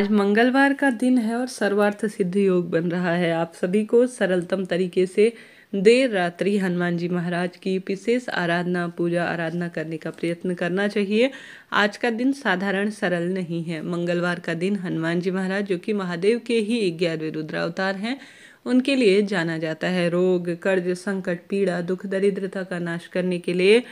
आज मंगलवार का दिन है और सर्वार्थ सिद्ध योग बन रहा है आप सभी को सरलतम तरीके से देर रात्रि हनुमान जी महाराज की विशेष आराधना पूजा आराधना करने का प्रयत्न करना चाहिए आज का दिन साधारण सरल नहीं है मंगलवार का दिन हनुमान जी महाराज जो कि महादेव के ही ग्यारहवें रुद्रावतार हैं उनके लिए जाना जाता है रोग कर्ज संकट पीड़ा दुख दरिद्रता का नाश करने के लिए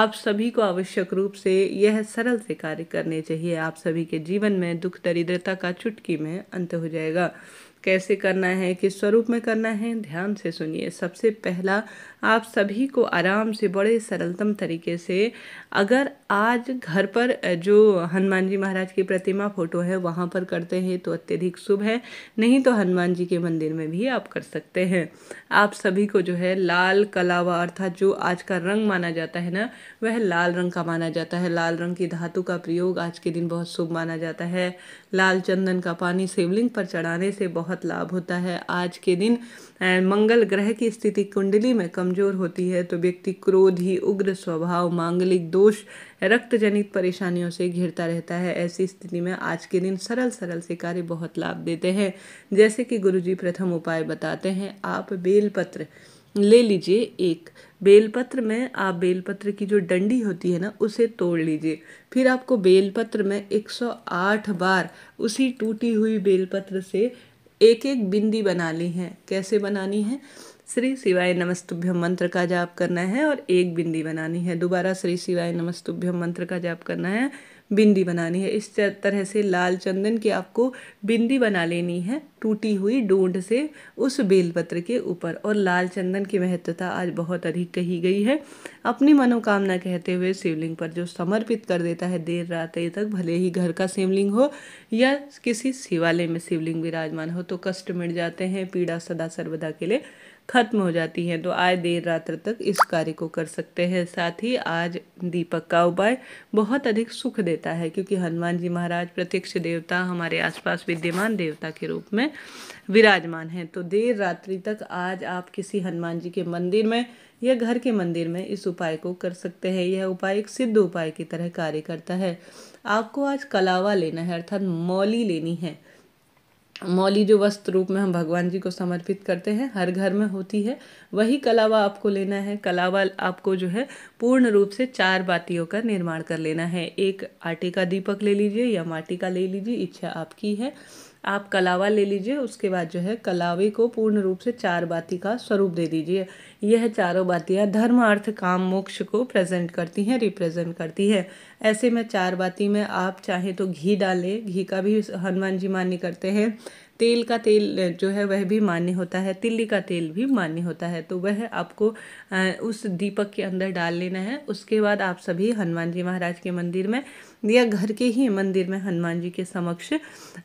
आप सभी को आवश्यक रूप से यह सरल से कार्य करने चाहिए आप सभी के जीवन में दुख दरिद्रता का चुटकी में अंत हो जाएगा कैसे करना है किस स्वरूप में करना है ध्यान से सुनिए सबसे पहला आप सभी को आराम से बड़े सरलतम तरीके से अगर आज घर पर जो हनुमान जी महाराज की प्रतिमा फोटो है वहाँ पर करते हैं तो अत्यधिक शुभ है नहीं तो हनुमान जी के मंदिर में भी आप कर सकते हैं आप सभी को जो है लाल कलावा अर्थात जो आज का रंग माना जाता है ना वह लाल रंग का माना जाता है लाल रंग की धातु का प्रयोग आज के दिन बहुत शुभ माना जाता है लाल चंदन का पानी शिवलिंग पर चढ़ाने से बहुत लाभ होता है आज के दिन मंगल ग्रह की स्थिति कुंडली में कमजोर होती है तो व्यक्ति क्रोध ही उग्र स्वभाव मांगलिक दोष रक्त जनित परेशानियों से घिरता रहता है ऐसी स्थिति में आज के दिन सरल सरल से कार्य बहुत लाभ देते हैं जैसे कि गुरुजी प्रथम उपाय बताते हैं आप बेलपत्र ले लीजिए एक बेलपत्र में आप बेलपत्र की जो डंडी होती है ना उसे तोड़ लीजिए फिर आपको बेलपत्र में 108 बार उसी टूटी हुई बेलपत्र से एक एक बिंदी बनानी है कैसे बनानी है श्री शिवाय नमस्तुभ्यम मंत्र का जाप करना है और एक बिंदी बनानी है दोबारा श्री शिवाय नमस्तुभ्यम मंत्र का जाप करना है बिंदी बनानी है इस तरह से लाल चंदन की आपको बिंदी बना लेनी है टूटी हुई डोंड से उस बेलपत्र के ऊपर और लाल चंदन की महत्वता आज बहुत अधिक कही गई है अपनी मनोकामना कहते हुए शिवलिंग पर जो समर्पित कर देता है देर रात तक भले ही घर का शिवलिंग हो या किसी शिवालय में शिवलिंग विराजमान हो तो कष्ट मिट जाते हैं पीड़ा सदा सर्वदा के लिए खत्म हो जाती हैं तो आज देर रात्र तक इस कार्य को कर सकते हैं साथ ही आज दीपक का उपाय बहुत अधिक सुख देता है क्योंकि हनुमान जी महाराज प्रत्यक्ष देवता हमारे आसपास विद्यमान देवता के रूप में विराजमान हैं तो देर रात्रि तक आज आप किसी हनुमान जी के मंदिर में या घर के मंदिर में इस उपाय को कर सकते हैं यह उपाय एक सिद्ध उपाय की तरह कार्य करता है आपको आज कलावा लेना है अर्थात मौली लेनी है मौली जो वस्त्र रूप में हम भगवान जी को समर्पित करते हैं हर घर में होती है वही कलावा आपको लेना है कलावा आपको जो है पूर्ण रूप से चार बातियों का निर्माण कर लेना है एक आटे का दीपक ले लीजिए या माटी का ले लीजिए इच्छा आपकी है आप कलावा ले लीजिए उसके बाद जो है कलावे को पूर्ण रूप से चार बाती का स्वरूप दे दीजिए यह चारों बातियाँ धर्म अर्थ काम मोक्ष को प्रेजेंट करती हैं रिप्रेजेंट करती हैं ऐसे में चार बाती में आप चाहें तो घी डालें घी का भी हनुमान जी मान्य करते हैं तेल का तेल जो है वह भी मान्य होता है तिल्ली का तेल भी मान्य होता है तो वह आपको उस दीपक के अंदर डाल लेना है उसके बाद आप सभी हनुमान जी महाराज के मंदिर में या घर के ही मंदिर में हनुमान जी के समक्ष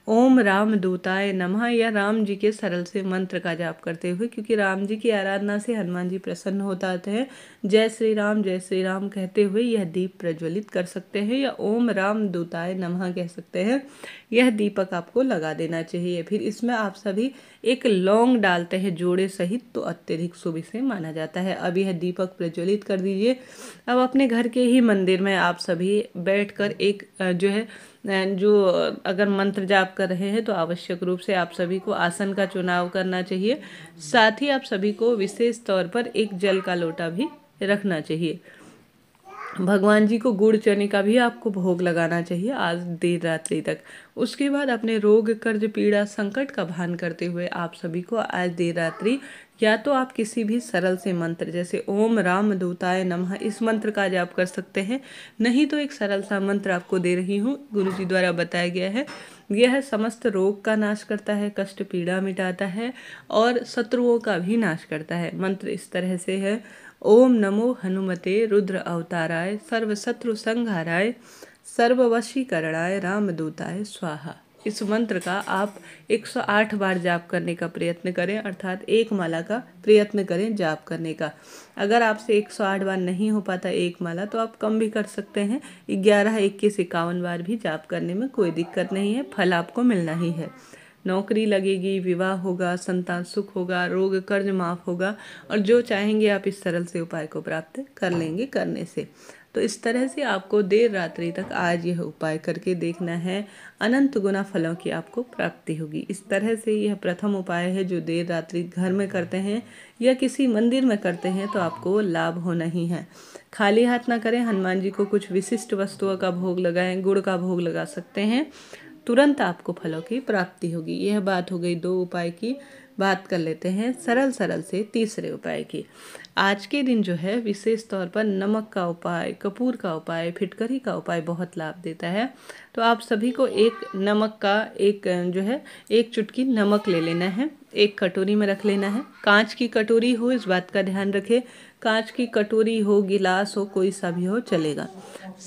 ओम राम दूताए नमः या राम जी के सरल से मंत्र का जाप करते हुए क्योंकि राम जी की आराधना से हनुमान जी प्रसन्न होता आते हैं जय श्री राम जय श्री राम कहते हुए यह दीप प्रज्वलित कर सकते हैं या ओम राम दूताए नमः कह सकते हैं यह दीपक आपको लगा देना चाहिए फिर फिर इसमें आप सभी एक लौंग डालते हैं जोड़े सहित तो अत्यधिक शुभ से माना जाता है अभी है दीपक प्रज्वलित कर दीजिए अब अपने घर के ही मंदिर में आप सभी बैठकर एक जो है जो अगर मंत्र जाप कर रहे हैं तो आवश्यक रूप से आप सभी को आसन का चुनाव करना चाहिए साथ ही आप सभी को विशेष तौर पर एक जल का लोटा भी रखना चाहिए भगवान जी को गुड़ चने का भी आपको भोग लगाना चाहिए आज देर रात्रि तक उसके बाद अपने रोग कर्ज पीड़ा संकट का भान करते हुए आप सभी को आज देर रात्रि या तो आप किसी भी सरल से मंत्र जैसे ओम राम दूताय नमः इस मंत्र का जाप कर सकते हैं नहीं तो एक सरल सा मंत्र आपको दे रही हूँ गुरु जी द्वारा बताया गया है यह समस्त रोग का नाश करता है कष्ट पीड़ा मिटाता है और शत्रुओं का भी नाश करता है मंत्र इस तरह से है ओम नमो हनुमते रुद्र अवताराय सर्वशत्रु संहाराय सर्ववशीकरणाय रामदूताय स्वाहा इस मंत्र का आप 108 बार जाप करने का प्रयत्न करें अर्थात एक माला का प्रयत्न करें जाप करने का अगर आपसे 108 बार नहीं हो पाता एक माला तो आप कम भी कर सकते हैं ग्यारह इक्कीस इक्यावन बार भी जाप करने में कोई दिक्कत नहीं है फल आपको मिलना ही है नौकरी लगेगी विवाह होगा संतान सुख होगा रोग कर्ज माफ होगा और जो चाहेंगे आप इस सरल से उपाय को प्राप्त कर लेंगे करने से तो इस तरह से आपको देर रात्रि तक आज यह उपाय करके देखना है अनंत गुना फलों की आपको प्राप्ति होगी इस तरह से यह प्रथम उपाय है जो देर रात्रि घर में करते हैं या किसी मंदिर में करते हैं तो आपको लाभ होना ही है खाली हाथ ना करें हनुमान जी को कुछ विशिष्ट वस्तुओं का भोग लगाएं गुड़ का भोग लगा सकते हैं तुरंत आपको फलों की प्राप्ति होगी यह बात हो गई दो उपाय की बात कर लेते हैं सरल सरल से तीसरे उपाय की आज के दिन जो है विशेष तौर पर नमक का उपाय कपूर का उपाय फिटकरी का उपाय बहुत लाभ देता है तो आप सभी को एक नमक का एक जो है एक चुटकी नमक ले लेना है एक कटोरी में रख लेना है कांच की कटोरी हो इस बात का ध्यान रखें कांच की कटोरी हो गिलास हो कोई सा भी हो चलेगा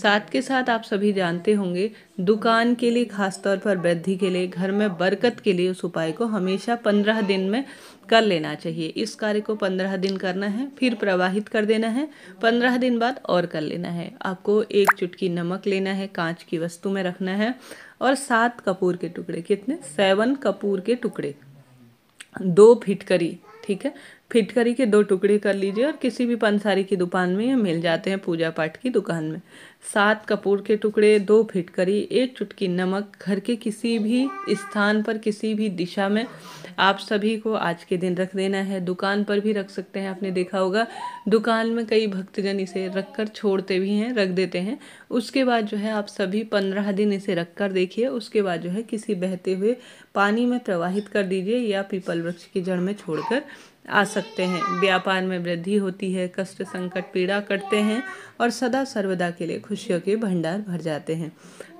साथ के साथ आप सभी जानते होंगे दुकान के लिए खासतौर पर वृद्धि के लिए घर में बरकत के लिए उस उपाय को हमेशा पंद्रह दिन में कर लेना चाहिए इस कार्य को पंद्रह दिन करना है फिर प्रवाहित कर देना है पंद्रह दिन बाद और कर लेना है आपको एक चुटकी नमक लेना है कांच की वस्तु में रखना है और सात कपूर के टुकड़े कितने सेवन कपूर के टुकड़े दो फिटकरी ठीक है फिटकरी के दो टुकड़े कर लीजिए और किसी भी पंसारी की दुकान में ये मिल जाते हैं पूजा पाठ की दुकान में सात कपूर के टुकड़े दो फिटकरी एक चुटकी नमक घर के किसी भी स्थान पर किसी भी दिशा में आप सभी को आज के दिन रख देना है दुकान पर भी रख सकते हैं आपने देखा होगा दुकान में कई भक्तजन इसे रख कर छोड़ते भी हैं रख देते हैं उसके बाद जो है आप सभी पंद्रह दिन इसे रख कर देखिए उसके बाद जो है किसी बहते हुए पानी में प्रवाहित कर दीजिए या पीपल वृक्ष की जड़ में छोड़कर आ सकते हैं व्यापार में वृद्धि होती है कष्ट संकट पीड़ा कटते हैं और सदा सर्वदा के लिए खुशियों के भंडार भर जाते हैं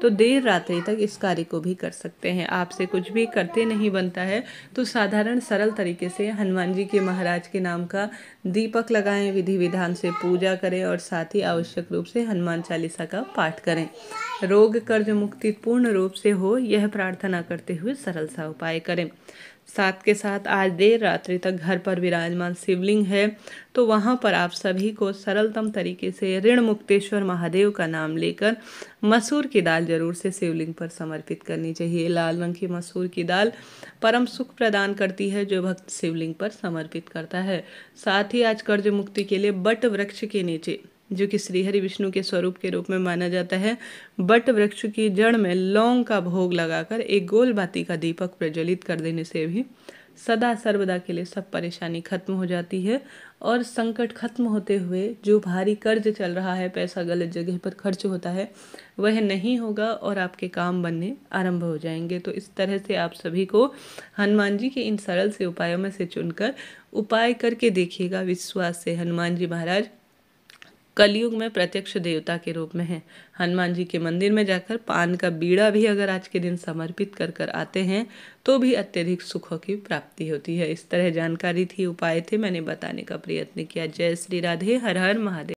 तो देर रात्रि तक इस कार्य को भी कर सकते हैं आपसे कुछ भी करते नहीं बनता है तो साधारण सरल तरीके से हनुमान जी के महाराज के नाम का दीपक लगाएं विधि विधान से पूजा करें और साथ ही आवश्यक रूप से हनुमान चालीसा का पाठ करें रोग कर्ज मुक्ति पूर्ण रूप से हो यह प्रार्थना करते हुए सरल सा उपाय करें साथ के साथ आज देर रात्रि तक घर पर विराजमान शिवलिंग है तो वहाँ पर आप सभी को सरलतम तरीके से ऋण मुक्तेश्वर महादेव का नाम लेकर मसूर की दाल जरूर से शिवलिंग पर समर्पित करनी चाहिए लाल रंग की मसूर की दाल परम सुख प्रदान करती है जो भक्त शिवलिंग पर समर्पित करता है साथ ही आज कर्ज मुक्ति के लिए बट वृक्ष के नीचे जो कि श्रीहरि विष्णु के स्वरूप के रूप में माना जाता है बट वृक्ष की जड़ में लौंग का भोग लगाकर एक गोल बाती का दीपक प्रज्वलित कर देने से भी सदा सर्वदा के लिए सब परेशानी खत्म हो जाती है और संकट खत्म होते हुए जो भारी कर्ज चल रहा है पैसा गलत जगह पर खर्च होता है वह नहीं होगा और आपके काम बनने आरंभ हो जाएंगे तो इस तरह से आप सभी को हनुमान जी के इन सरल से उपायों में से चुनकर उपाय करके देखिएगा विश्वास से हनुमान जी महाराज कलयुग में प्रत्यक्ष देवता के रूप में है हनुमान जी के मंदिर में जाकर पान का बीड़ा भी अगर आज के दिन समर्पित कर कर आते हैं तो भी अत्यधिक सुखों की प्राप्ति होती है इस तरह जानकारी थी उपाय थे मैंने बताने का प्रयत्न किया जय श्री राधे हर हर महादेव